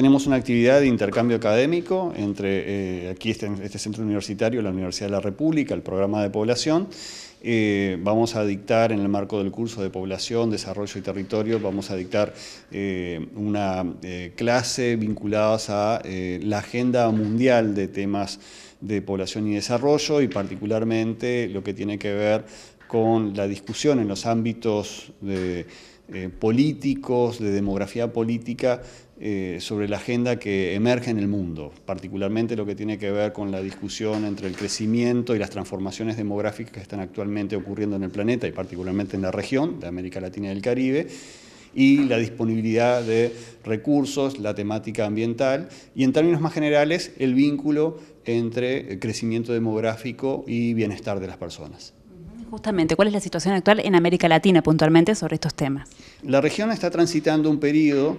Tenemos una actividad de intercambio académico entre eh, aquí este, este, centro universitario, la Universidad de la República, el programa de población. Eh, vamos a dictar en el marco del curso de población, desarrollo y territorio, vamos a dictar eh, una clase vinculada a la agenda mundial de temas de población y desarrollo y particularmente lo que tiene que ver con la discusión en los ámbitos de eh, políticos, de demografía política eh, sobre la agenda que emerge en el mundo, particularmente lo que tiene que ver con la discusión entre el crecimiento y las transformaciones demográficas que están actualmente ocurriendo en el planeta y particularmente en la región de América Latina y el Caribe y la disponibilidad de recursos, la temática ambiental y en términos más generales el vínculo entre crecimiento demográfico y bienestar de las personas. Justamente, ¿cuál es la situación actual en América Latina puntualmente sobre estos temas? La región está transitando un periodo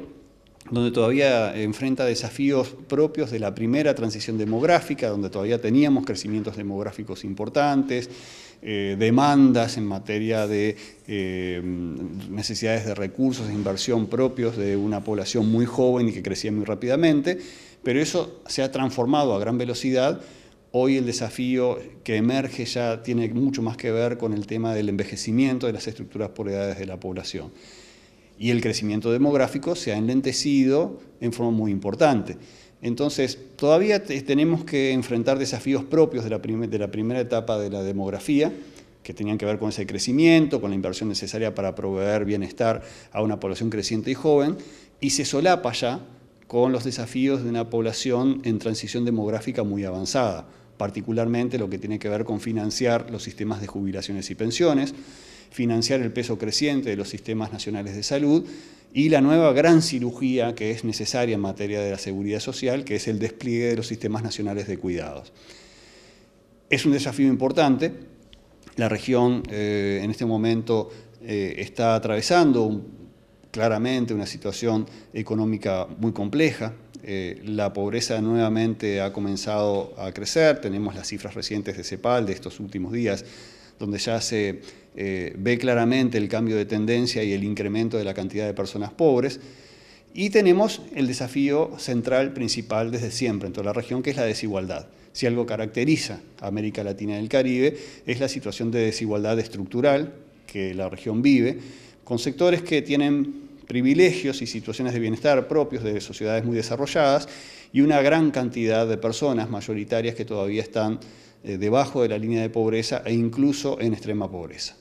donde todavía enfrenta desafíos propios de la primera transición demográfica, donde todavía teníamos crecimientos demográficos importantes, eh, demandas en materia de eh, necesidades de recursos, e inversión propios de una población muy joven y que crecía muy rápidamente, pero eso se ha transformado a gran velocidad Hoy el desafío que emerge ya tiene mucho más que ver con el tema del envejecimiento de las estructuras por edades de la población. Y el crecimiento demográfico se ha enlentecido en forma muy importante. Entonces, todavía tenemos que enfrentar desafíos propios de la, primera etapa de la demografía, que tenían que ver con ese crecimiento, con la inversión necesaria para proveer bienestar a una población creciente y joven, y se solapa ya con los desafíos de una población en transición demográfica muy avanzada particularmente lo que tiene que ver con financiar los sistemas de jubilaciones y pensiones, financiar el peso creciente de los sistemas nacionales de salud y la nueva gran cirugía que es necesaria en materia de la seguridad social, que es el despliegue de los sistemas nacionales de cuidados. Es un desafío importante. La región eh, en este momento eh, está atravesando un claramente una situación económica muy compleja. Eh, la pobreza nuevamente ha comenzado a crecer, tenemos las cifras recientes de CEPAL de estos últimos días, donde ya se eh, ve claramente el cambio de tendencia y el incremento de la cantidad de personas pobres. Y tenemos el desafío central, principal desde siempre en toda la región, que es la desigualdad. Si algo caracteriza a América Latina y el Caribe es la situación de desigualdad estructural que la región vive con sectores que tienen privilegios y situaciones de bienestar propios de sociedades muy desarrolladas y una gran cantidad de personas mayoritarias que todavía están eh, debajo de la línea de pobreza e incluso en extrema pobreza.